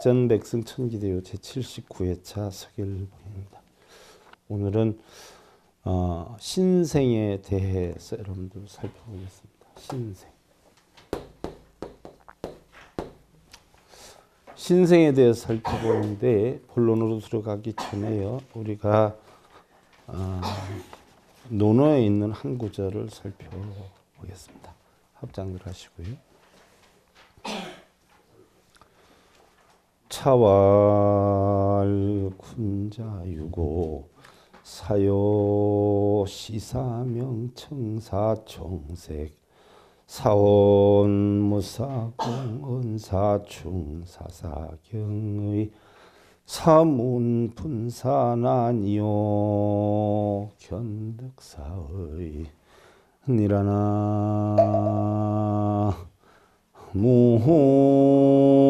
백전백승 천기대요 제79회차 서길봉입니다. 오늘은 어, 신생에 대해서 여러분들 살펴보겠습니다. 신생. 신생에 대해서 살펴보는데 본론으로 들어가기 전에요. 우리가 어, 논어에 있는 한 구절을 살펴보겠습니다. 합장들 하시고요. 차왈 군자유고 사요 시사명 청사총색 사원무사공은사충사사경의 사문분산아니요 견득사의 니라나 무호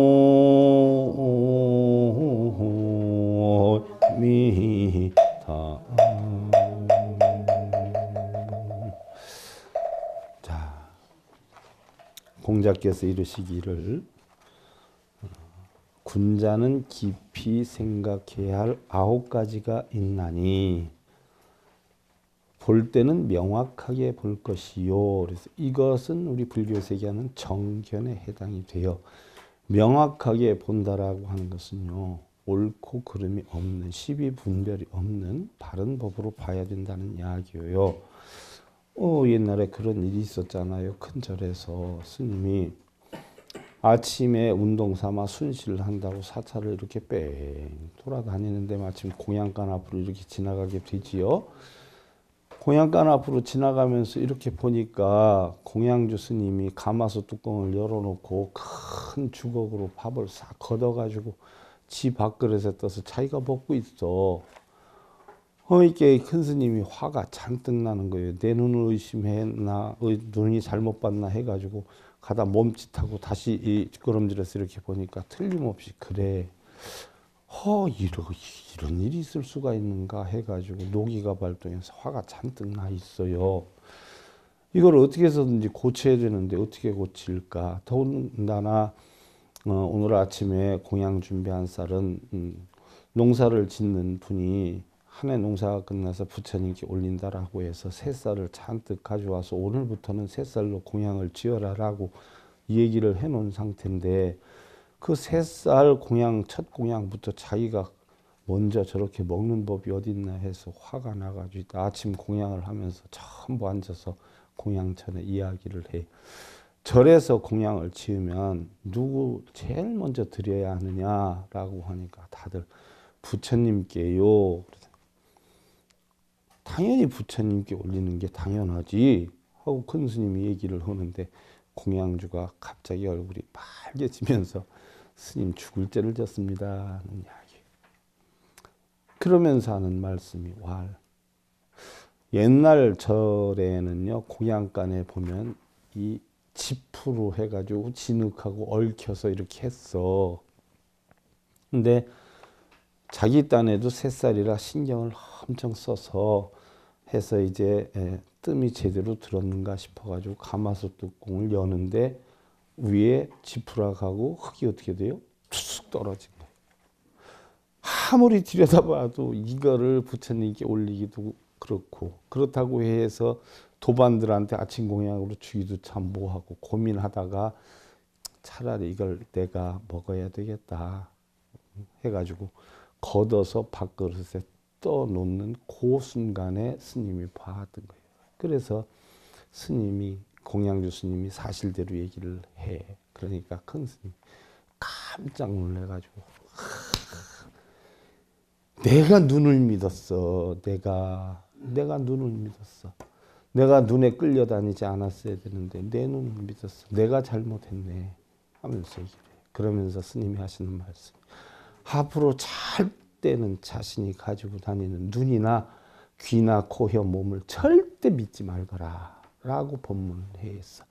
공자께서 이르시기를 어, 군자는 깊이 생각해야 할 아홉 가지가 있나니 볼 때는 명확하게 볼 것이요. 그래서 이것은 우리 불교에서 하는 정견에 해당이 돼요. 명확하게 본다라고 하는 것은요. 옳고 그름이 없는 시비 분별이 없는 바른 법으로 봐야 된다는 이야기예요. 어, 옛날에 그런 일이 있었잖아요. 큰 절에서 스님이 아침에 운동 삼아 순시를 한다고 사찰을 이렇게 뺑 돌아다니는데 마침 공양간 앞으로 이렇게 지나가게 되지요. 공양간 앞으로 지나가면서 이렇게 보니까 공양주 스님이 가마솥 뚜껑을 열어놓고 큰 주걱으로 밥을 싹 걷어가지고 지 밥그릇에 떠서 자기가 먹고 있어. 어이게 큰 스님이 화가 잔뜩 나는 거예요. 내 눈을 의심했나, 어, 눈이 잘못 봤나 해가지고 가다 몸짓하고 다시 이 뒷걸음질해서 이렇게 보니까 틀림없이 그래. 허, 이러, 이런 일이 있을 수가 있는가 해가지고 노기가 발동해서 화가 잔뜩 나 있어요. 이걸 어떻게 해서든지 고쳐야 되는데 어떻게 고칠까. 더군다나 어, 오늘 아침에 공양 준비한 쌀은 음, 농사를 짓는 분이 한해 농사가 끝나서 부처님께 올린다라고 해서 새쌀을 잔뜩 가져와서 오늘부터는 새쌀로 공양을 지어라라고 얘기를 해놓은 상태인데 그 새쌀 공양 첫 공양부터 자기가 먼저 저렇게 먹는 법이 어딨나 해서 화가 나가지고 아침 공양을 하면서 전부 앉아서 공양천에 이야기를 해. 절에서 공양을 지으면 누구 제일 먼저 드려야 하느냐라고 하니까 다들 부처님께요. 당연히 부처님께 올리는 게 당연하지 하고 큰 스님이 얘기를 하는데 공양주가 갑자기 얼굴이 빨개지면서 스님 죽을 죄를 졌습니다 하는 이야기 그러면서 하는 말씀이 왈 옛날 절에는요 공양간에 보면 이 지프로 해가지고 진흙하고 얽혀서 이렇게 했어 근데 자기 딴에도 새살이라 신경을 엄청 써서 해서 이제 예, 뜸이 제대로 들었는가 싶어가지고 가마솥 뚜껑을 여는데 위에 지푸라가고 흙이 어떻게 돼요? 툭 떨어진 거예요. 아무리 들여다봐도 이거를 부처님께 올리기도 그렇고 그렇다고 해서 도반들한테 아침 공양으로 주기도 참 뭐하고 고민하다가 차라리 이걸 내가 먹어야 되겠다 해가지고 걷어서 밥그릇에 떠놓는 그 순간에 스님이 봐왔던 거예요. 그래서 스님이 공양주 스님이 사실대로 얘기를 해. 그러니까 큰 스님 깜짝 놀래가지고 내가 눈을 믿었어. 내가 내가 눈을 믿었어. 내가 눈에 끌려다니지 않았어야 되는데 내 눈을 믿었어. 내가 잘못했네. 하면서 얘기를 해. 그러면서 스님이 하시는 말씀. 앞으로 잘 때는 자신이 가지고 다니는 눈이나 귀나 코, 혀, 몸을 절대 믿지 말거라 라고 본문을 했어.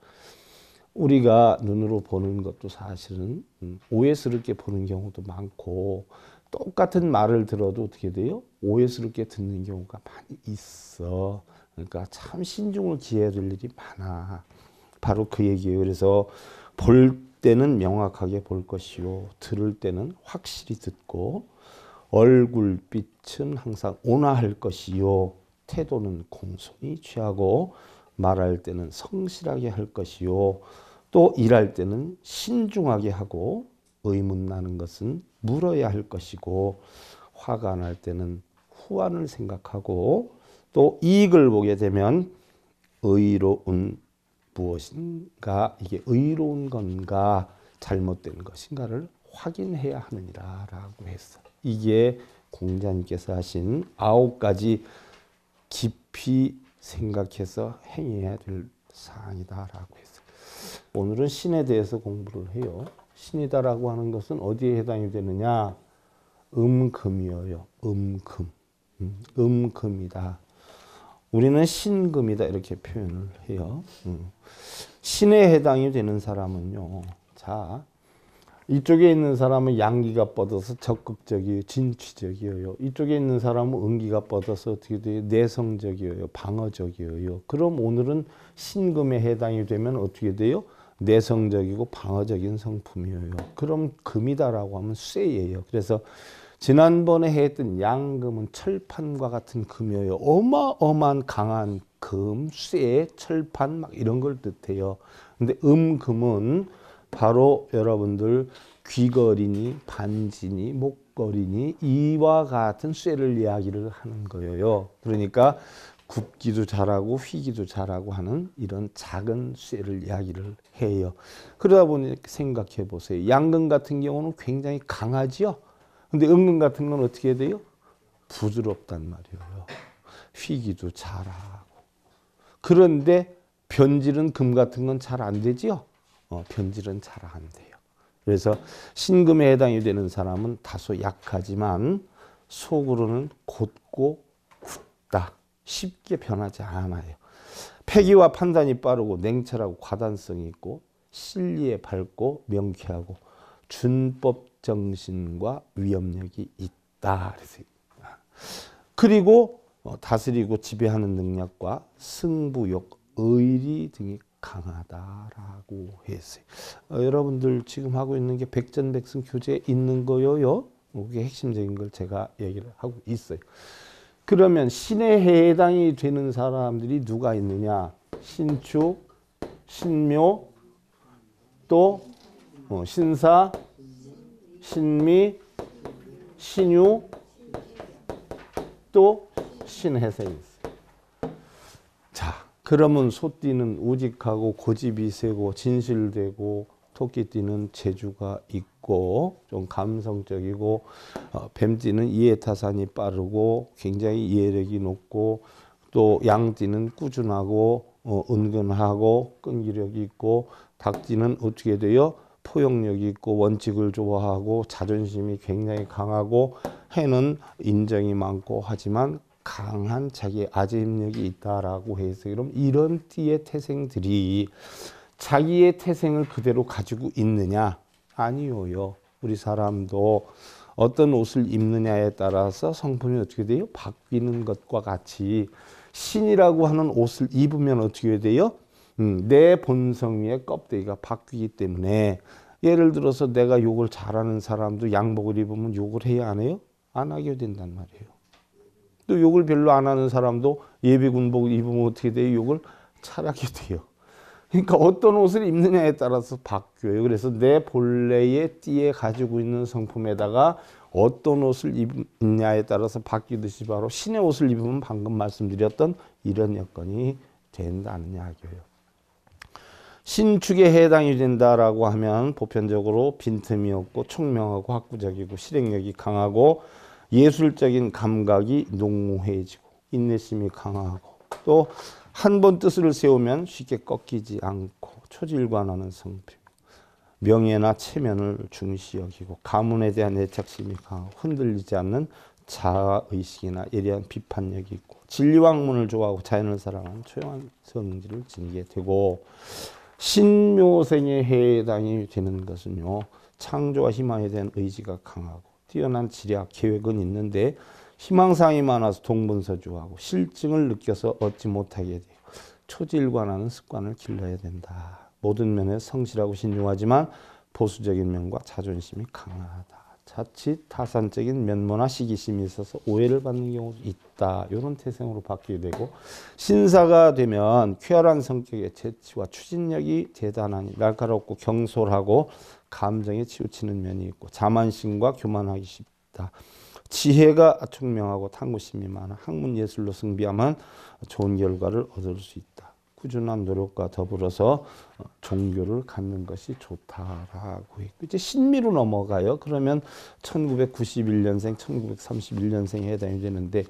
우리가 눈으로 보는 것도 사실은 음, 오해스럽게 보는 경우도 많고 똑같은 말을 들어도 어떻게 돼요? 오해스럽게 듣는 경우가 많이 있어. 그러니까 참 신중을 기해야 될 일이 많아. 바로 그 얘기예요. 그래서 볼 때는 명확하게 볼 것이요. 들을 때는 확실히 듣고 얼굴빛은 항상 온화할 것이요 태도는 공손히 취하고 말할 때는 성실하게 할 것이요 또 일할 때는 신중하게 하고 의문 나는 것은 물어야 할 것이고 화가 날 때는 후안을 생각하고 또 이익을 보게 되면 의로운 무엇인가 이게 의로운 건가 잘못된 것인가를 확인해야 하느니라라고 했어. 이게 공자님께서 하신 아홉 가지 깊이 생각해서 행해야 될 사항이다라고 해서 오늘은 신에 대해서 공부를 해요. 신이다라고 하는 것은 어디에 해당이 되느냐? 음금이어요. 음금. 음, 음금이다. 우리는 신금이다 이렇게 표현을 해요. 음. 신에 해당이 되는 사람은요. 자, 이쪽에 있는 사람은 양기가 뻗어서 적극적이에요. 진취적이에요. 이쪽에 있는 사람은 음기가 뻗어서 어떻게 돼요? 내성적이에요. 방어적이에요. 그럼 오늘은 신금에 해당이 되면 어떻게 돼요? 내성적이고 방어적인 성품이에요. 그럼 금이다라고 하면 쇠예요. 그래서 지난번에 했던 양금은 철판과 같은 금이에요. 어마어마한 강한 금, 쇠, 철판 막 이런 걸 뜻해요. 근데 음금은 바로 여러분들 귀걸이니 반지니 목걸이니 이와 같은 쇠를 이야기를 하는 거예요. 그러니까 굽기도 잘하고 휘기도 잘하고 하는 이런 작은 쇠를 이야기를 해요. 그러다 보니 생각해 보세요. 양근 같은 경우는 굉장히 강하지요. 근데 은근 같은 건 어떻게 돼요? 부드럽단 말이에요. 휘기도 잘하고. 그런데 변질은 금 같은 건 잘 안 되지요. 어, 변질은 잘 안 돼요. 그래서 신금에 해당이 되는 사람은 다소 약하지만 속으로는 곧고 굳다. 쉽게 변하지 않아요. 폐기와 판단이 빠르고 냉철하고 과단성이 있고 실리에 밝고 명쾌하고 준법 정신과 위협력이 있다. 그리고 어, 다스리고 지배하는 능력과 승부욕, 의리 등이 강하다라고 했어요. 어, 여러분들 지금 하고 있는 게 백전백승 교재 있는 거요요. 그게 핵심적인 걸 제가 얘기를 하고 있어요. 그러면 신에 해당이 되는 사람들이 누가 있느냐? 신축, 신묘, 또 어, 신사, 신미, 신유, 또신혜생 그러면 소띠는 우직하고 고집이 세고 진실되고 토끼띠는 재주가 있고 좀 감성적이고 어, 뱀띠는 이해타산이 빠르고 굉장히 이해력이 높고 또 양띠는 꾸준하고 어, 은근하고 끈기력이 있고 닭띠는 어떻게 돼요? 포용력이 있고 원칙을 좋아하고 자존심이 굉장히 강하고 해는 인정이 많고 하지만 강한 자기 아재입력이 있다라고 해서 이런 이런 띠의 태생들이 자기의 태생을 그대로 가지고 있느냐? 아니요요. 우리 사람도 어떤 옷을 입느냐에 따라서 성품이 어떻게 돼요? 바뀌는 것과 같이 신이라고 하는 옷을 입으면 어떻게 돼요? 음, 내 본성의 껍데기가 바뀌기 때문에 예를 들어서 내가 욕을 잘하는 사람도 양복을 입으면 욕을 해야 안 해요? 안 하게 된단 말이에요. 또 욕을 별로 안 하는 사람도 예비군복 입으면 어떻게 돼요? 욕을 차라게 돼요. 그러니까 어떤 옷을 입느냐에 따라서 바뀌어요. 그래서 내 본래의 띠에 가지고 있는 성품에다가 어떤 옷을 입느냐에 따라서 바뀌듯이 바로 신의 옷을 입으면 방금 말씀드렸던 이런 여건이 된다느냐 하고요. 신축에 해당이 된다라고 하면 보편적으로 빈틈이 없고 총명하고 학구적이고 실행력이 강하고 예술적인 감각이 농후해지고 인내심이 강하고 또 한 번 뜻을 세우면 쉽게 꺾이지 않고 초질관하는 성품 명예나 체면을 중시 여기고 가문에 대한 애착심이 강하고 흔들리지 않는 자아의식이나 예리한 비판력이 있고 진리왕문을 좋아하고 자연을 사랑하는 초영한 성질을 지니게 되고 신묘생에 해당이 되는 것은요 창조와 희망에 대한 의지가 강하고 뛰어난 지략, 계획은 있는데 희망사항이 많아서 동분서주하고 실증을 느껴서 얻지 못하게 돼요. 초지일관하는 습관을 길러야 된다. 모든 면에 성실하고 신중하지만 보수적인 면과 자존심이 강하다. 자칫 타산적인 면모나 시기심이 있어서 오해를 받는 경우도 있다. 이런 태생으로 바뀌게 되고 신사가 되면 쾌활한 성격의 재치와 추진력이 대단하니 날카롭고 경솔하고 감정에 치우치는 면이 있고 자만심과 교만하기 쉽다. 지혜가 총명하고 탐구심이 많아 학문 예술로 승비하면 좋은 결과를 얻을 수 있다. 꾸준한 노력과 더불어서 종교를 갖는 것이 좋다라고 했고 이제 신미로 넘어가요. 그러면 1991년생, 1931년생에 해당이 되는데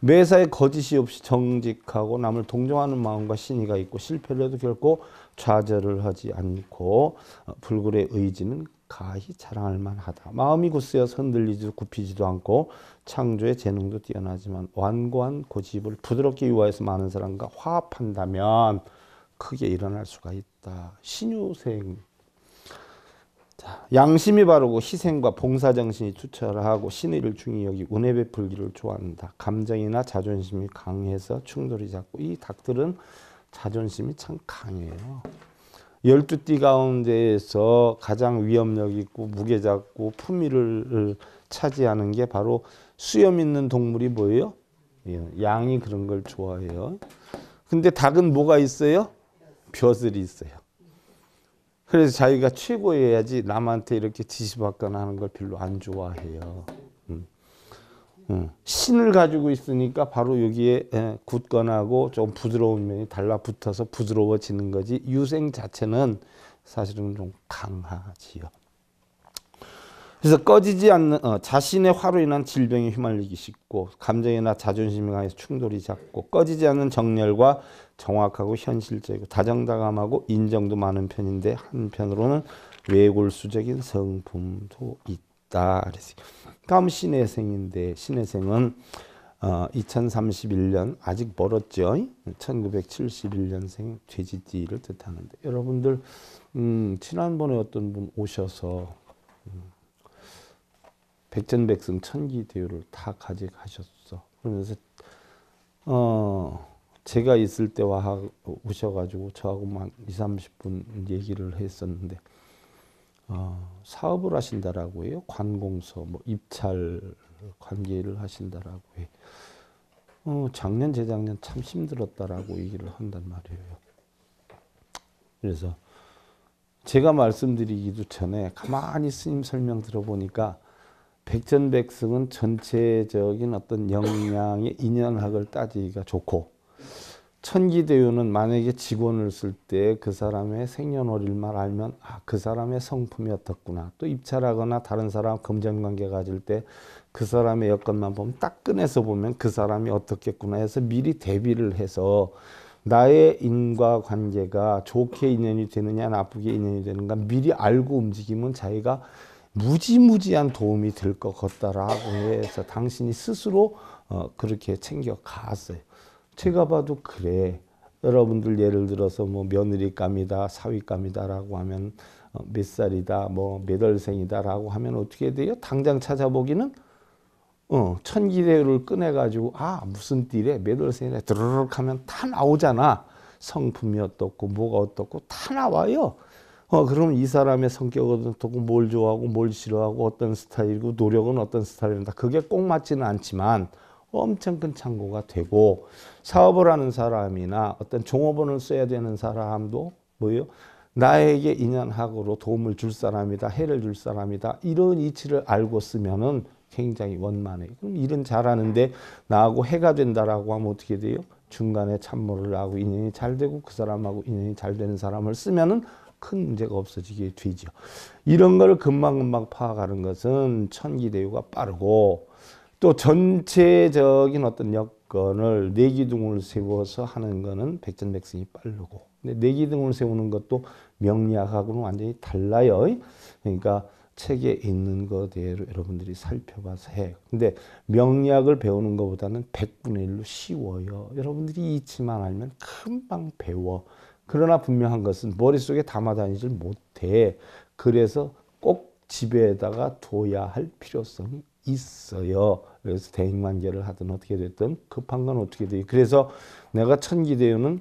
매사에 거짓이 없이 정직하고 남을 동정하는 마음과 신의가 있고 실패를 해도 결코 좌절을 하지 않고 어, 불굴의 의지는 가히 자랑할 만하다. 마음이 굳세어 흔들리지 굽히지도 않고 창조의 재능도 뛰어나지만 완고한 고집을 부드럽게 유화해서 많은 사람과 화합한다면 크게 일어날 수가 있다. 신유생. 자, 양심이 바르고 희생과 봉사정신이 투철하고 신의를 중히 여기 은혜 베풀기를 좋아한다. 감정이나 자존심이 강해서 충돌이 작고 이 닭들은 자존심이 참 강해요. 열두 띠 가운데에서 가장 위험력 있고 무게 작고 품위를 차지하는 게 바로 수염 있는 동물이 뭐예요? 예, 양이 그런 걸 좋아해요. 근데 닭은 뭐가 있어요? 벼슬이 있어요. 그래서 자기가 최고여야지 남한테 이렇게 지시받거나 하는 걸 별로 안 좋아해요. 음. 음. 신을 가지고 있으니까 바로 여기에 예, 굳건하고 좀 부드러운 면이 달라붙어서 부드러워지는 거지 유생 자체는 사실은 좀 강하지요. 그래서 꺼지지 않는 어, 자신의 화로 인한 질병에 휘말리기 쉽고 감정이나 자존심 간의 충돌이 작고 꺼지지 않는 정렬과 정확하고 현실적이고 다정다감하고 인정도 많은 편인데 한편으로는 외골수적인 성품도 있다. 그래서 다음 신혜생인데 신혜생은 어, 2031년 아직 멀었죠. 1971년생 돼지띠를 뜻하는데 여러분들 음, 지난번에 어떤 분 오셔서 음, 백전백승 천기 대우를 다 가져가셨어. 그러면서 어 제가 있을 때 와 오셔가지고 저하고만 2, 30분 얘기를 했었는데 어, 사업을 하신다라고 해요. 관공서, 뭐 입찰 관계를 하신다라고 해. 어, 작년 재작년 참 힘들었다라고 얘기를 한단 말이에요. 그래서 제가 말씀드리기도 전에 가만히 스님 설명 들어보니까 백전백승은 전체적인 어떤 역량의 인연학을 따지기가 좋고 천기대유는 만약에 직원을 쓸 때 그 사람의 생년월일만 알면 아그 사람의 성품이 어떻구나 또 입찰하거나 다른 사람 검정관계 가질 때 그 사람의 여건만 보면 딱 꺼내서 보면 그 사람이 어떻겠구나 해서 미리 대비를 해서 나의 인과 관계가 좋게 인연이 되느냐 나쁘게 인연이 되는가 미리 알고 움직이면 자기가 무지무지한 도움이 될 것 같다라고 해서 당신이 스스로 어, 그렇게 챙겨갔어요. 제가 봐도 그래. 여러분들 예를 들어서 뭐 며느리감이다, 사위감이다라고 하면 어, 몇 살이다, 뭐몇 월생이다라고 하면 어떻게 돼요? 당장 찾아보기는 어, 천기대를 꺼내가지고 아 무슨 띠래 몇 월생이래 드르륵 하면 다 나오잖아. 성품이 어떻고 뭐가 어떻고 다 나와요. 어, 그럼 이 사람의 성격은 어뭘 좋아하고 뭘 싫어하고 어떤 스타일이고 노력은 어떤 스타일이다. 그게 꼭 맞지는 않지만 엄청 큰 창고가 되고 사업을 하는 사람이나 어떤 종업원을 써야 되는 사람도 뭐요 나에게 인연학으로 도움을 줄 사람이다. 해를 줄 사람이다. 이런 이치를 알고 쓰면은 굉장히 원만해 그럼 일은 잘하는데 나하고 해가 된다라고 하면 어떻게 돼요? 중간에 참모를 하고 인연이 잘 되고 그 사람하고 인연이 잘 되는 사람을 쓰면은 큰 문제가 없어지게 되죠. 이런 걸 금방금방 파악하는 것은 천기대유가 빠르고 또 전체적인 어떤 여건을 내기둥을 세워서 하는 거는 백전백승이 빠르고 근데 내기둥을 세우는 것도 명리학하고는 완전히 달라요. 그러니까 책에 있는 거대로 여러분들이 살펴봐서 해. 근데 명리학을 배우는 것보다는 100분의 1로 쉬워요. 여러분들이 이치만 알면 금방 배워. 그러나 분명한 것은 머릿속에 담아다니질 못해. 그래서 꼭 집에다가 둬야 할 필요성이 있어요. 그래서 대인관계를 하든 어떻게 됐든 급한 건 어떻게 돼 그래서 내가 천기대유는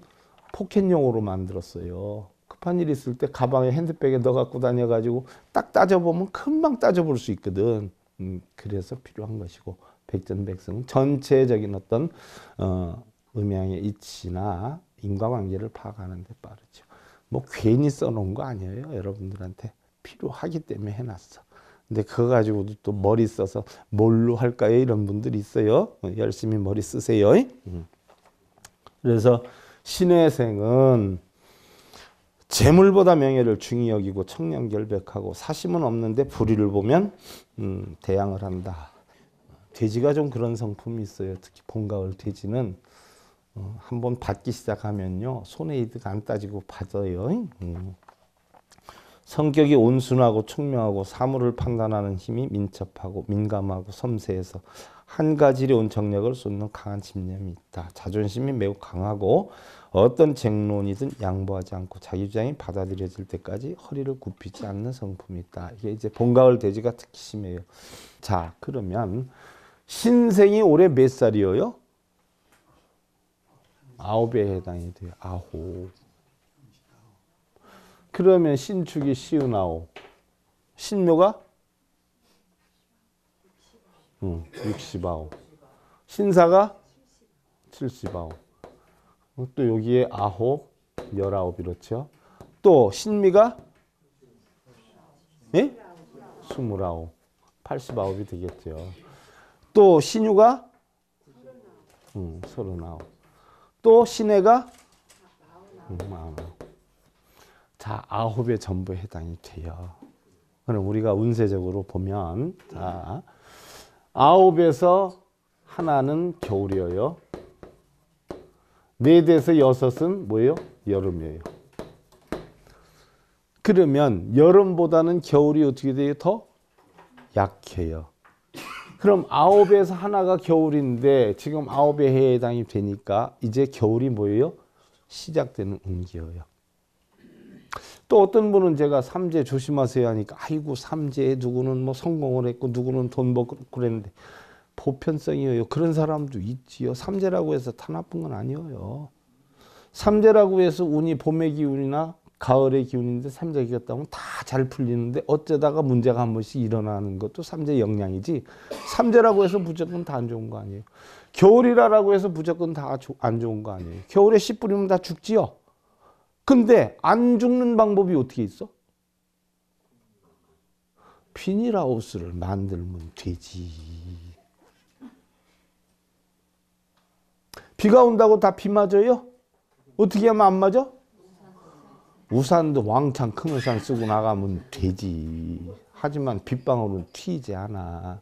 포켓용으로 만들었어요. 급한 일 있을 때 가방에 핸드백에 넣어 갖고 다녀가지고 딱 따져보면 금방 따져볼 수 있거든. 음, 그래서 필요한 것이고 백전백승 전체적인 어떤 어, 음양의 이치나 인과관계를 파악하는 데 빠르죠. 뭐 괜히 써놓은 거 아니에요. 여러분들한테 필요하기 때문에 해놨어. 근데 그거 가지고도 또 머리 써서 뭘로 할까요? 이런 분들 있어요. 열심히 머리 쓰세요. 음. 그래서 신의 생은 재물보다 명예를 중히 여기고 청렴결백하고 사심은 없는데 불의를 보면 음, 대항을 한다. 돼지가 좀 그런 성품이 있어요. 특히 봄, 가을 돼지는 어, 한번 받기 시작하면요. 손에 이득 안 따지고 받아요. 음. 성격이 온순하고 총명하고 사물을 판단하는 힘이 민첩하고 민감하고 섬세해서 한 가지로 온 정력을 쏟는 강한 집념이 있다. 자존심이 매우 강하고 어떤 쟁론이든 양보하지 않고 자기 주장이 받아들여질 때까지 허리를 굽히지 않는 성품이 있다. 이게 이제 봄가을 돼지가 특히 심해요. 자 그러면 신생이 올해 몇 살이에요? 아홉에 해당이 돼요. 아홉. 그러면 신축이 시은아홉. 신묘가? 응, 69. 신사가? 79. 어, 또 여기에 아홉, 열아홉 이렇죠. 또 신미가? 예? 29. 89이 되겠죠. 또 신유가? 응, 39. 또 시내가 마음. 자, 아홉의 전부에 해당이 돼요. 그럼 우리가 운세적으로 보면 자, 아홉에서 하나는 겨울이에요. 넷에서 여섯은 뭐예요? 여름이에요. 그러면 여름보다는 겨울이 어떻게 돼요? 더 약해요. 그럼 아홉에서 하나가 겨울인데 지금 아홉의 해에 해당이 되니까 이제 겨울이 뭐예요? 시작되는 운기예요. 또 어떤 분은 제가 삼재 조심하세요 하니까 아이고 삼재 누구는 뭐 성공을 했고 누구는 돈 벌고 그랬는데 보편성이에요. 그런 사람도 있지요. 삼재라고 해서 다 나쁜 건 아니에요. 삼재라고 해서 운이 봄의 기운이나 가을의 기운인데 삼재기가 다면다 잘 풀리는데 어쩌다가 문제가 한 번씩 일어나는 것도 삼재 역량이지 삼재라고 해서 무조건 다 안 좋은 거 아니에요. 겨울이라고 해서 무조건 다 안 좋은 거 아니에요. 겨울에 씨 뿌리면 다 죽지요. 근데 안 죽는 방법이 어떻게 있어? 비닐하우스를 만들면 되지. 비가 온다고 다 비 맞아요? 어떻게 하면 안 맞아? 우산도 왕창 큰 우산 쓰고 나가면 되지. 하지만 빗방울은 튀지 않아.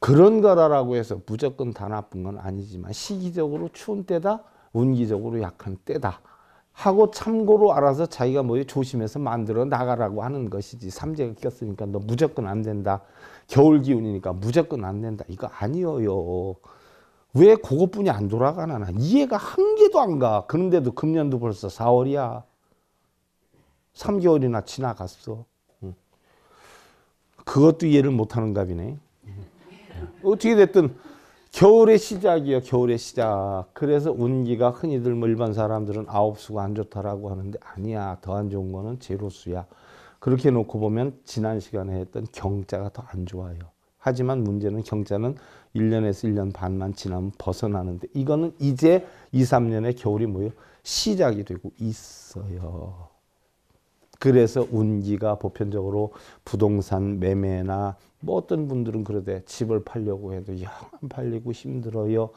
그런 거라라고 해서 무조건 다 나쁜 건 아니지만 시기적으로 추운 때다, 운기적으로 약한 때다. 하고 참고로 알아서 자기가 뭐 조심해서 만들어 나가라고 하는 것이지 삼재가 꼈으니까 너 무조건 안 된다 겨울 기운이니까 무조건 안 된다 이거 아니에요 왜 그것뿐이 안 돌아가나 나 이해가 한 개도 안 가. 그런데도 금년도 벌써 4월이야. 3개월이나 지나갔어. 그것도 이해를 못하는 갑이네. 어떻게 됐든 겨울의 시작이요. 겨울의 시작. 그래서 운기가 흔히들 뭐 일반 사람들은 아홉 수가 안 좋다라고 하는데 아니야. 더 안 좋은 거는 제로 수야. 그렇게 놓고 보면 지난 시간에 했던 경자가 더 안 좋아요. 하지만 문제는 경자는 1년에서 1년 반만 지나면 벗어나는데 이거는 이제 2, 3년의 겨울이 뭐예요? 시작이 되고 있어요. 그래서 운기가 보편적으로 부동산 매매나 뭐 어떤 분들은 그러대 집을 팔려고 해도 영 안 팔리고 힘들어요.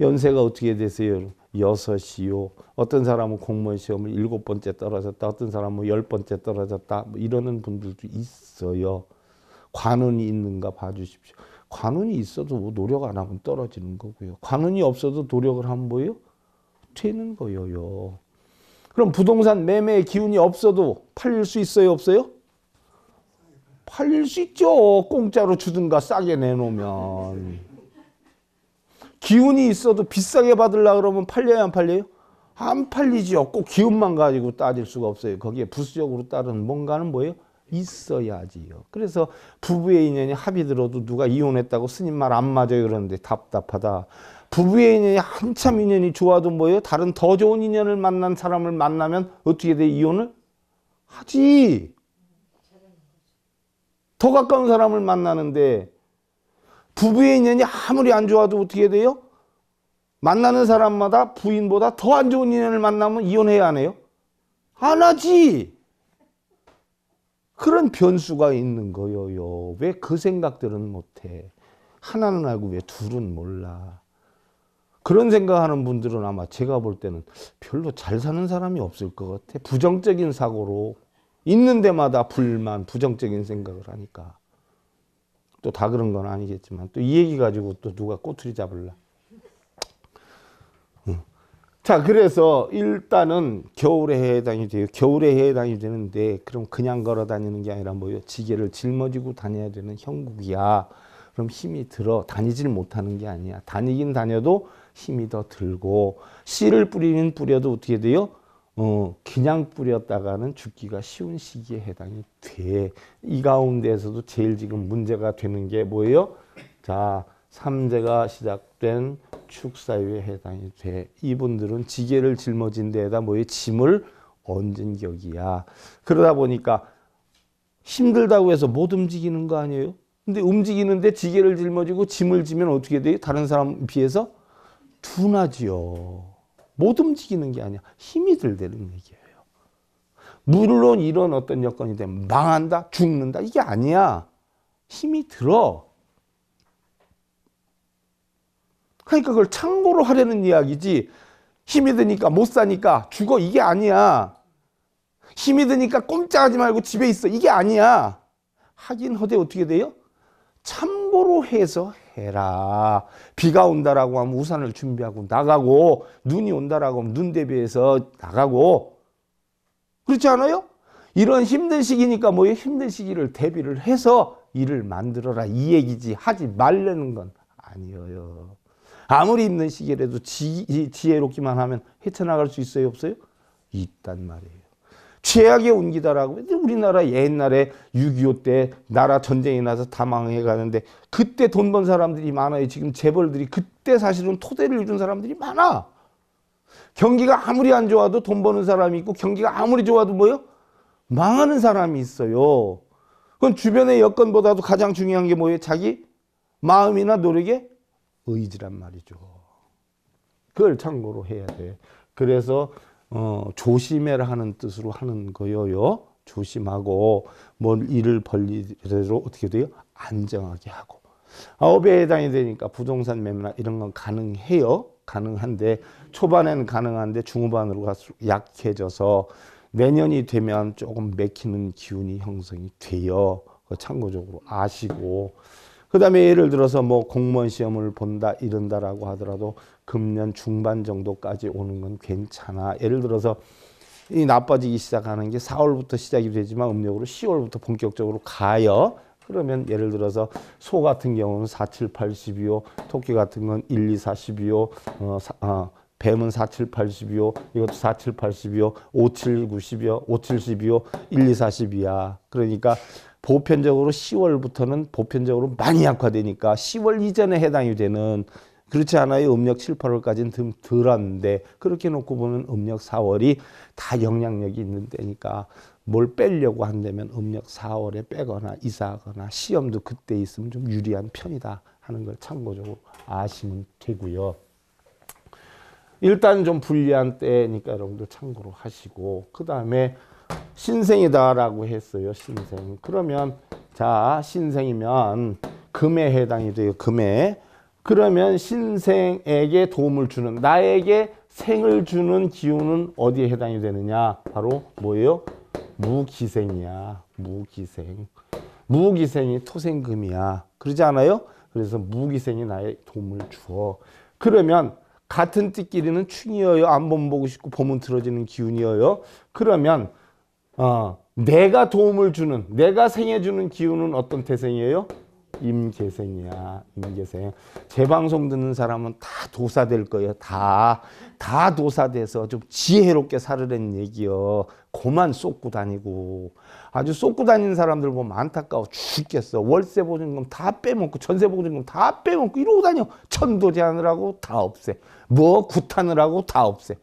연세가 어떻게 되세요? 여섯 시요 어떤 사람은 공무원 시험을 일곱 번째 떨어졌다. 어떤 사람은 열 번째 떨어졌다. 뭐 이러는 분들도 있어요. 관원이 있는가 봐주십시오. 관원이 있어도 뭐 노력 안 하면 떨어지는 거고요. 관원이 없어도 노력을 하면 뭐요? 되는 거예요. 그럼 부동산 매매의 기운이 없어도 팔릴 수 있어요? 없어요? 팔릴 수 있죠. 공짜로 주든가 싸게 내놓으면. 기운이 있어도 비싸게 받으려 그러면 팔려야 안 팔려요? 안 팔리지요. 꼭 기운만 가지고 따질 수가 없어요. 거기에 부수적으로 따른 뭔가는 뭐예요? 있어야지요. 그래서 부부의 인연이 합이 들어도 누가 이혼했다고 스님 말 안 맞아요. 그러는데 답답하다. 부부의 인연이 한참 인연이 좋아도 뭐예요? 다른 더 좋은 인연을 만난 사람을 만나면 어떻게 돼? 이혼을? 하지. 더 가까운 사람을 만나는데 부부의 인연이 아무리 안 좋아도 어떻게 돼요? 만나는 사람마다 부인보다 더 안 좋은 인연을 만나면 이혼해야 하네요? 안 하지. 그런 변수가 있는 거예요. 왜 그 생각들은 못해? 하나는 알고 왜 둘은 몰라? 그런 생각하는 분들은 아마 제가 볼 때는 별로 잘 사는 사람이 없을 것 같아. 부정적인 사고로 있는 데마다 불만, 부정적인 생각을 하니까. 또 다 그런 건 아니겠지만 또 이 얘기 가지고 또 누가 꼬투리 잡을라. 자 그래서 일단은 겨울에 해당이 돼요. 겨울에 해당이 되는데 그럼 그냥 걸어 다니는 게 아니라 뭐요? 지게를 짊어지고 다녀야 되는 형국이야. 그럼 힘이 들어 다니질 못하는 게 아니야. 다니긴 다녀도 힘이 더 들고 씨를 뿌리는 뿌려도 어떻게 돼요? 어, 그냥 뿌렸다가는 죽기가 쉬운 시기에 해당이 돼. 이 가운데에서도 제일 지금 문제가 되는 게 뭐예요? 자, 삼재가 시작된 축사유에 해당이 돼. 이분들은 지게를 짊어진 데에다 뭐의 짐을 얹은 격이야. 그러다 보니까 힘들다고 해서 못 움직이는 거 아니에요? 근데 움직이는데 지게를 짊어지고 짐을 지면 어떻게 돼요? 다른 사람 비해서 둔하지요. 못 움직이는 게 아니야. 힘이 들다는 얘기예요. 물론 이런 어떤 여건이 되면 망한다, 죽는다 이게 아니야. 힘이 들어. 그러니까 그걸 참고로 하려는 이야기지 힘이 드니까 못 사니까 죽어 이게 아니야. 힘이 드니까 꼼짝하지 말고 집에 있어 이게 아니야. 하긴 허대 어떻게 돼요? 참고로 해서 해라. 비가 온다라고 하면 우산을 준비하고 나가고 눈이 온다라고 하면 눈 대비해서 나가고 그렇지 않아요? 이런 힘든 시기니까 뭐 힘든 시기를 대비를 해서 일을 만들어라 이 얘기지 하지 말라는 건 아니에요. 아무리 힘든 시기라도 지, 혜롭기만 하면 헤쳐나갈 수 있어요 없어요? 있단 말이에요. 최악의 온기다라고 근데 우리나라 옛날에 6.25 때 나라 전쟁이 나서 다 망해가는데 그때 돈 번 사람들이 많아요. 지금 재벌들이 그때 사실은 토대를 이룬 사람들이 많아. 경기가 아무리 안 좋아도 돈 버는 사람이 있고 경기가 아무리 좋아도 뭐요? 망하는 사람이 있어요. 그건 주변의 여건보다도 가장 중요한 게 뭐예요? 자기 마음이나 노력의 의지란 말이죠. 그걸 참고로 해야 돼. 그래서 어, 조심해라 하는 뜻으로 하는 거요 조심하고 뭔 일을 벌리대로 어떻게 돼요? 안정하게 하고 아홉에 해당이 되니까 부동산 매매나 이런 건 가능해요. 가능한데 초반에는 가능한데 중후반으로 갈수록 약해져서 내년이 되면 조금 맥히는 기운이 형성이 돼요. 참고적으로 아시고 그 다음에 예를 들어서 뭐 공무원 시험을 본다 이런다라고 하더라도 금년 중반 정도까지 오는 건 괜찮아. 예를 들어서 이 나빠지기 시작하는 게 4월부터 시작이 되지만 음력으로 10월부터 본격적으로 가요. 그러면 예를 들어서 소 같은 경우는 4, 7, 8, 12호, 토끼 같은 건 1, 2, 4, 12호, 어, 사, 어, 뱀은 4, 7, 8, 12호, 이것도 4, 7, 8, 12호, 5, 7, 9, 12호, 5, 7, 12호, 1, 2, 4, 12야. 그러니까 보편적으로 10월부터는 보편적으로 많이 약화되니까 10월 이전에 해당이 되는 그렇지 않아요. 음력 7, 8월까지는 덜한데 그렇게 놓고 보면 음력 4월이 다 영향력이 있는 때니까 뭘 빼려고 한다면 음력 4월에 빼거나 이사하거나 시험도 그때 있으면 좀 유리한 편이다 하는 걸 참고적으로 아시면 되고요. 일단 좀 불리한 때니까 여러분들 참고로 하시고 그 다음에 신생이다라고 했어요. 신생. 그러면 자 신생이면 금에 해당이 돼요. 금에. 그러면 신생에게 도움을 주는 나에게 생을 주는 기운은 어디에 해당이 되느냐? 바로 뭐예요? 무기생이야. 무기생. 무기생이 토생금이야. 그러지 않아요? 그래서 무기생이 나의 도움을 주어. 그러면 같은 뜻끼리는 충이어요. 안본 보고 싶고 봄은 틀어지는 기운이어요. 그러면 어, 내가 도움을 주는 내가 생해주는 기운은 어떤 태생이에요? 임계생이야. 임계생. 재방송 듣는 사람은 다 도사될 거예요. 다. 다 도사돼서 좀 지혜롭게 살으라는 얘기요. 고만 쏟고 다니고. 아주 쏟고 다니는 사람들 보면 안타까워 죽겠어. 월세 보증금 다 빼먹고 전세 보증금 다 빼먹고 이러고 다녀. 천도제 하느라고 다 없애. 뭐 구타느라고 다 없애.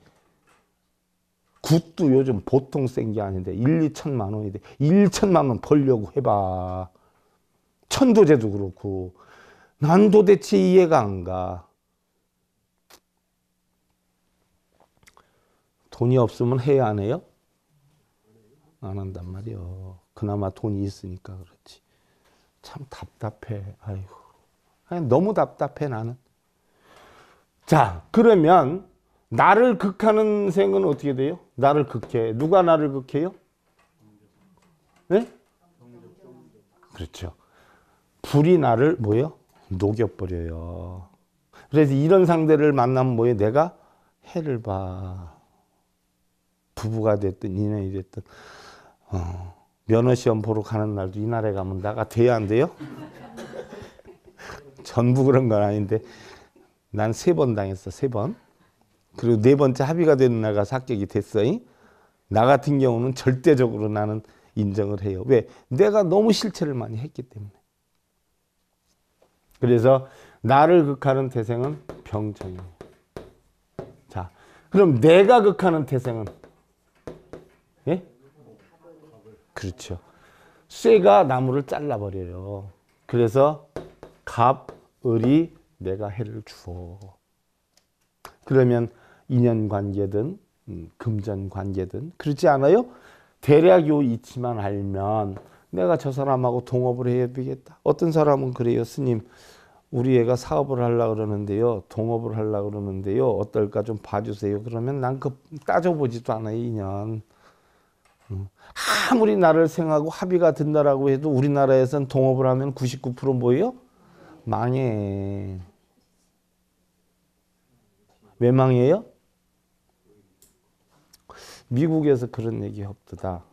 굿도 요즘 보통 센 게 아닌데 1, 2천만 원인데 1천만 원 벌려고 해봐. 천도제도 그렇고 난 도대체 이해가 안 가. 돈이 없으면 해야 안 해요? 안 한단 말이요. 그나마 돈이 있으니까 그렇지. 참 답답해. 아이고. 너무 답답해 나는. 자 그러면 나를 극하는 생은 어떻게 돼요? 나를 극해. 누가 나를 극해요? 네? 그렇죠. 불이 나를 뭐예요? 녹여버려요. 그래서 이런 상대를 만나면 뭐예요? 내가 해를 봐. 부부가 됐든 인연이 됐든 어, 면허 시험 보러 가는 날도 이 나라에 가면 나가 돼야 안 돼요? 전부 그런 건 아닌데 난 세 번 당했어 세 번. 그리고 네 번째 합의가 된 나라가 합격이 됐어요. 나 같은 경우는 절대적으로 나는 인정을 해요. 왜? 내가 너무 실체를 많이 했기 때문에. 그래서 나를 극하는 태생은 병정이에요. 자, 그럼 내가 극하는 태생은 예? 그렇죠. 쇠가 나무를 잘라버려요. 그래서 갑, 을이 내가 해를 주어. 그러면 인연 관계든 음, 금전 관계든 그렇지 않아요? 대략 요 이치만 알면 내가 저 사람하고 동업을 해야 되겠다. 어떤 사람은 그래요. 스님 우리 애가 사업을 하려 그러는데요. 동업을 하려 그러는데요. 어떨까 좀 봐주세요. 그러면 난그 따져보지도 않아요. 인연. 음, 아무리 나를 생각하고 합의가 든다라고 해도 우리나라에선 동업을 하면 99% 뭐예요? 망해. 왜 망해요? 미국에서 그런 얘기 없드다.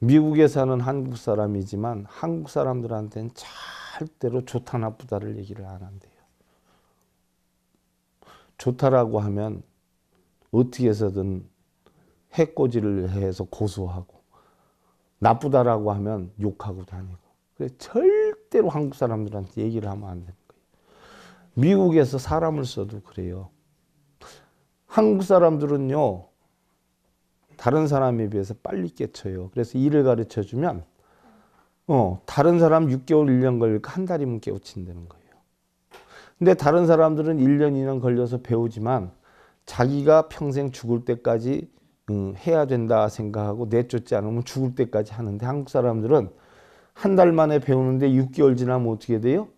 미국에 사는 한국 사람이지만 한국 사람들한테는 절대로 좋다 나쁘다를 얘기를 안 한대요. 좋다라고 하면 어떻게 해서든 해꼬지를 해서 고소하고 나쁘다라고 하면 욕하고 다니고 그래 절대로 한국 사람들한테 얘기를 하면 안되 미국에서 사람을 써도 그래요. 한국 사람들은요, 다른 사람에 비해서 빨리 깨쳐요. 그래서 일을 가르쳐 주면, 어, 다른 사람 6개월, 1년 걸리고 한 달이면 깨우친다는 거예요. 근데 다른 사람들은 1년, 2년 걸려서 배우지만 자기가 평생 죽을 때까지 음, 해야 된다 생각하고 내쫓지 않으면 죽을 때까지 하는데 한국 사람들은 한 달 만에 배우는데 6개월 지나면 어떻게 돼요?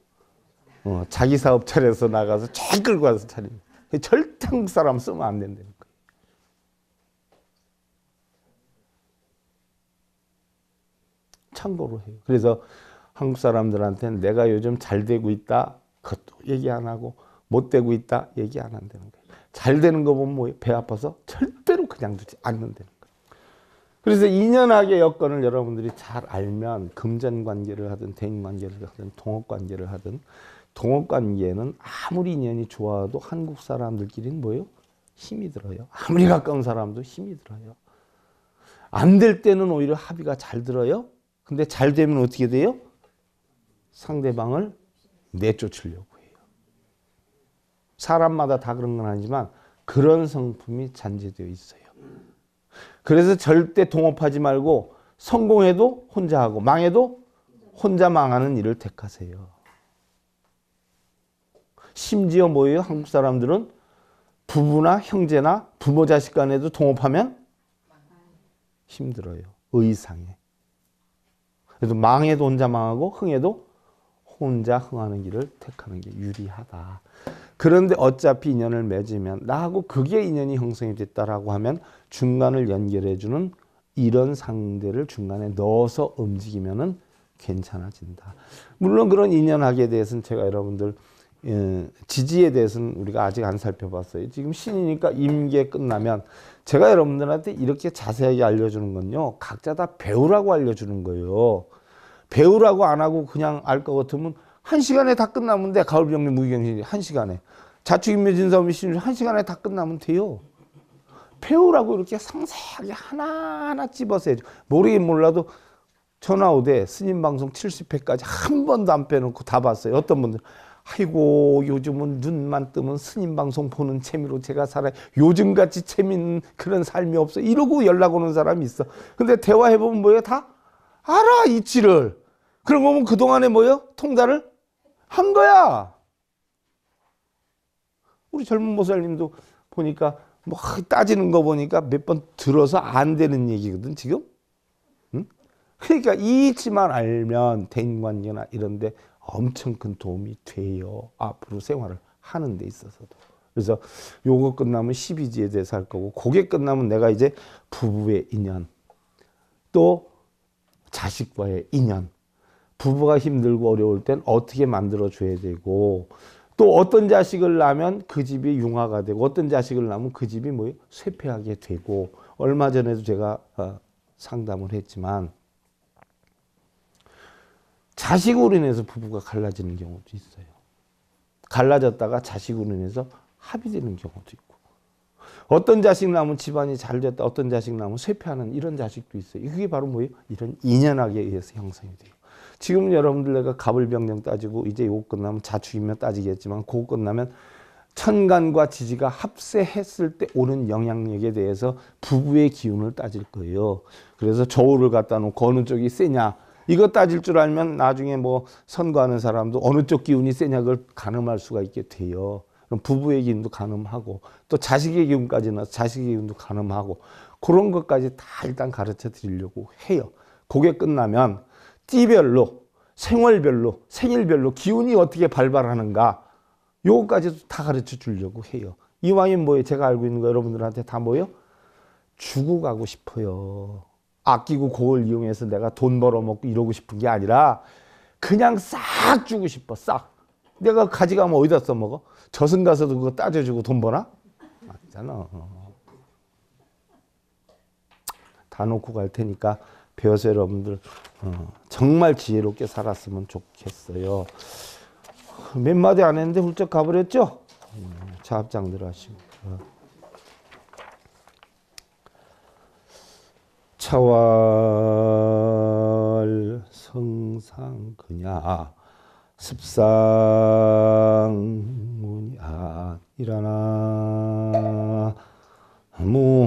어, 자기 사업 차려서 나가서 쫙 끌고 와서 차립니다. 그 절대 한국 사람 쓰면 안 된다는 거예요. 참고로 해요. 그래서 한국 사람들한테 내가 요즘 잘 되고 있다. 그것도 얘기 안 하고 못 되고 있다. 얘기 안 한다는 거예요. 잘 되는 거 보면 뭐 배 아파서 절대로 그냥 두지 않는다는 거예요. 그래서 인연학의 여건을 여러분들이 잘 알면 금전관계를 하든 대인관계를 하든 동업관계를 하든 동업관계는 아무리 인연이 좋아도 한국 사람들끼리는 뭐예요? 힘이 들어요. 아무리 가까운 사람도 힘이 들어요. 안 될 때는 오히려 합의가 잘 들어요. 근데 잘 되면 어떻게 돼요? 상대방을 내쫓으려고 해요. 사람마다 다 그런 건 아니지만 그런 성품이 잔재되어 있어요. 그래서 절대 동업하지 말고 성공해도 혼자 하고 망해도 혼자 망하는 일을 택하세요. 심지어 뭐예요? 한국 사람들은 부부나 형제나 부모 자식 간에도 통합하면 힘들어요. 의상에 그래도 망해도 혼자 망하고 흥해도 혼자 흥하는 길을 택하는 게 유리하다. 그런데 어차피 인연을 맺으면 나하고 그게 인연이 형성이 됐다라고 하면 중간을 연결해 주는 이런 상대를 중간에 넣어서 움직이면은 괜찮아진다. 물론 그런 인연학에 대해서는 제가 여러분들 예, 지지에 대해서는 우리가 아직 안 살펴봤어요. 지금 신이니까 임계 끝나면 제가 여러분들한테 이렇게 자세하게 알려주는 건요. 각자 다 배우라고 알려주는 거예요. 배우라고 안 하고 그냥 알 것 같으면 한 시간에 다 끝나면 돼. 가을병리 무기경신이 한 시간에. 자축인묘진사오미 신이 한 시간에 다 끝나면 돼요. 배우라고 이렇게 상세하게 하나하나 집어서 해줘. 모르긴 몰라도 전화 오대 스님 방송 70회까지 한 번도 안 빼놓고 다 봤어요. 어떤 분들 아이고 요즘은 눈만 뜨면 스님 방송 보는 재미로 제가 살아요. 요즘같이 재밌는 그런 삶이 없어. 이러고 연락 오는 사람이 있어. 근데 대화해보면 뭐예요? 다 알아 이치를. 그런 거면 그동안에 뭐예요? 통달을 한 거야. 우리 젊은 보살님도 보니까 뭐 따지는 거 보니까 몇 번 들어서 안 되는 얘기거든 지금. 그러니까 이치만 알면 대인관계나 이런데 엄청 큰 도움이 돼요. 앞으로 생활을 하는 데 있어서도. 그래서 요거 끝나면 12지에 대해서 할 거고 그게 끝나면 내가 이제 부부의 인연 또 자식과의 인연 부부가 힘들고 어려울 땐 어떻게 만들어 줘야 되고 또 어떤 자식을 낳으면 그 집이 융화가 되고 어떤 자식을 낳으면 그 집이 뭐 쇠퇴하게 되고 얼마 전에도 제가 어, 상담을 했지만 자식으로 인해서 부부가 갈라지는 경우도 있어요. 갈라졌다가 자식으로 인해서 합의되는 경우도 있고 어떤 자식 나면 집안이 잘 됐다 어떤 자식 나면 쇠퇴하는 이런 자식도 있어요. 그게 바로 뭐예요? 이런 인연학에 의해서 형성이 돼요. 지금 여러분들 내가 갑을병정 따지고 이제 요 끝나면 자축이면 따지겠지만 그거 끝나면 천간과 지지가 합세했을 때 오는 영향력에 대해서 부부의 기운을 따질 거예요. 그래서 저울을 갖다 놓고 어느 쪽이 세냐 이거 따질 줄 알면 나중에 뭐 선거하는 사람도 어느 쪽 기운이 세냐 그걸 가늠할 수가 있게 돼요. 그럼 부부의 기운도 가늠하고 또 자식의 기운까지 나서 자식의 기운도 가늠하고 그런 것까지 다 일단 가르쳐 드리려고 해요. 그게 끝나면 띠별로 생월별로 생일별로 기운이 어떻게 발발하는가 요거까지도 다 가르쳐 주려고 해요. 이왕이면 뭐예요? 제가 알고 있는 거 여러분들한테 다 뭐예요? 주고 가고 싶어요. 아끼고 고을 이용해서 내가 돈 벌어먹고 이러고 싶은 게 아니라 그냥 싹 주고 싶어 싹 내가 가져가면 뭐 어디다 써먹어 저승 가서도 그거 따져주고 돈 버나 아잖아다 놓고 갈 테니까 배워서 여러분들 어, 정말 지혜롭게 살았으면 좋겠어요 몇 마디 안 했는데 훌쩍 가버렸죠 음, 자합장들 하시고 차월 성상 그냐 습상문야 일어나 무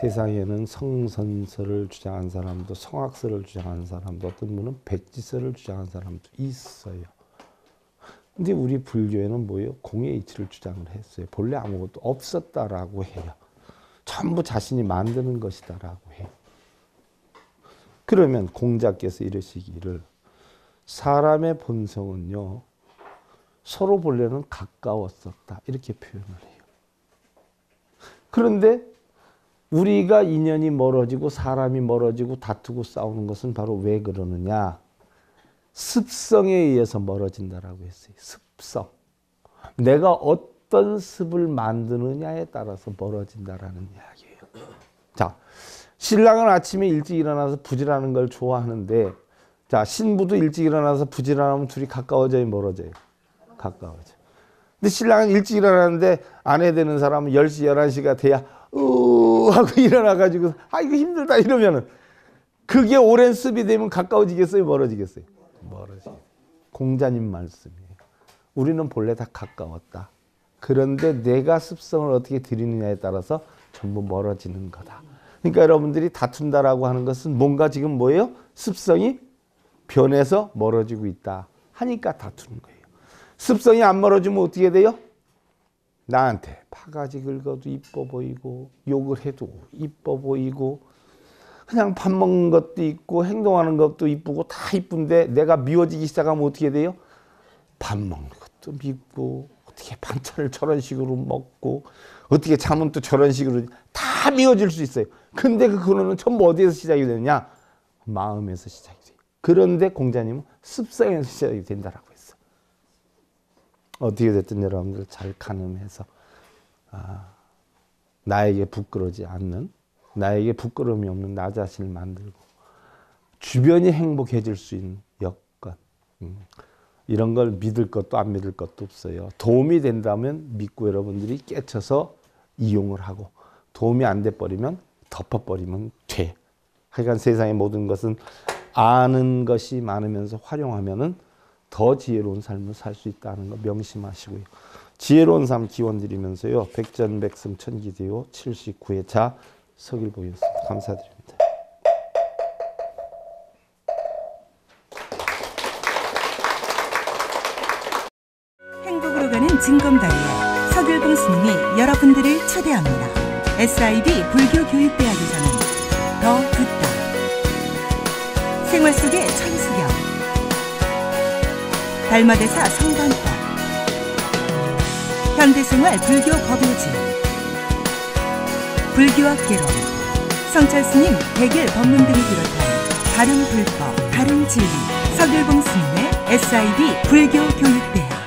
세상에는 성선설을 주장한 사람도 성악설을 주장한 사람도 어떤 분은 백지설을 주장한 사람도 있어요. 근데 우리 불교에는 뭐예요? 공의 이치를 주장을 했어요. 본래 아무것도 없었다라고 해요. 전부 자신이 만드는 것이다라고 해요. 그러면 공자께서 이러시기를 사람의 본성은요. 서로 본래는 가까웠었다. 이렇게 표현을 해요. 그런데 우리가 인연이 멀어지고 사람이 멀어지고 다투고 싸우는 것은 바로 왜 그러느냐? 습성에 의해서 멀어진다라고 했어요. 습성. 내가 어떤 습을 만드느냐에 따라서 멀어진다라는 이야기예요. 자, 신랑은 아침에 일찍 일어나서 부지런한 걸 좋아하는데 자, 신부도 일찍 일어나서 부지런하면 둘이 가까워져요, 멀어져요. 가까워져. 근데 신랑은 일찍 일어나는데 아내 되는 사람은 10시, 11시가 돼야 으 어, 하고 일어나가지고 아 이거 힘들다 이러면은 그게 오랜 습이 되면 가까워지겠어요 멀어지겠어요 멀어지 공자님 말씀이에요 우리는 본래 다 가까웠다 그런데 내가 습성을 어떻게 들이느냐에 따라서 전부 멀어지는 거다 그러니까 여러분들이 다툰다라고 하는 것은 뭔가 지금 뭐예요 습성이 변해서 멀어지고 있다 하니까 다투는 거예요 습성이 안 멀어지면 어떻게 돼요 나한테 바가지 긁어도 이뻐 보이고 욕을 해도 이뻐 보이고 그냥 밥 먹는 것도 있고 행동하는 것도 이쁘고 다 이쁜데 내가 미워지기 시작하면 어떻게 돼요? 밥 먹는 것도 밉고 어떻게 반찬을 저런 식으로 먹고 어떻게 잠은 또 저런 식으로 다 미워질 수 있어요. 근데 그 근원은 전부 어디에서 시작이 되느냐? 마음에서 시작이 돼요. 그런데 공자님은 습성에서 시작이 된다라고. 어떻게 됐든 여러분들 잘 가늠해서 아, 나에게 부끄러지 않는 나에게 부끄러움이 없는 나 자신을 만들고 주변이 행복해질 수 있는 여건 음, 이런 걸 믿을 것도 안 믿을 것도 없어요. 도움이 된다면 믿고 여러분들이 깨쳐서 이용을 하고 도움이 안 돼 버리면 덮어버리면 돼. 하여간 세상의 모든 것은 아는 것이 많으면서 활용하면은 더 지혜로운 삶을 살 수 있다는 거 명심하시고요. 지혜로운 삶 기원 드리면서요. 백전백승 천기대요 79회차 서길보였습니다. 감사드립니다. 행복으로 가는 진검다리에 서길봉 스님이 여러분들을 초대합니다. SIB 불교교육대학에서는 더 듣다 생활 속의 천 달마대사 성당과 현대생활 불교 법요지 불교학개론 성찰스님 백일 법문 등이 비롯한 다른 불법, 다른 진리 서들봉 스님의 SIB 불교 교육대학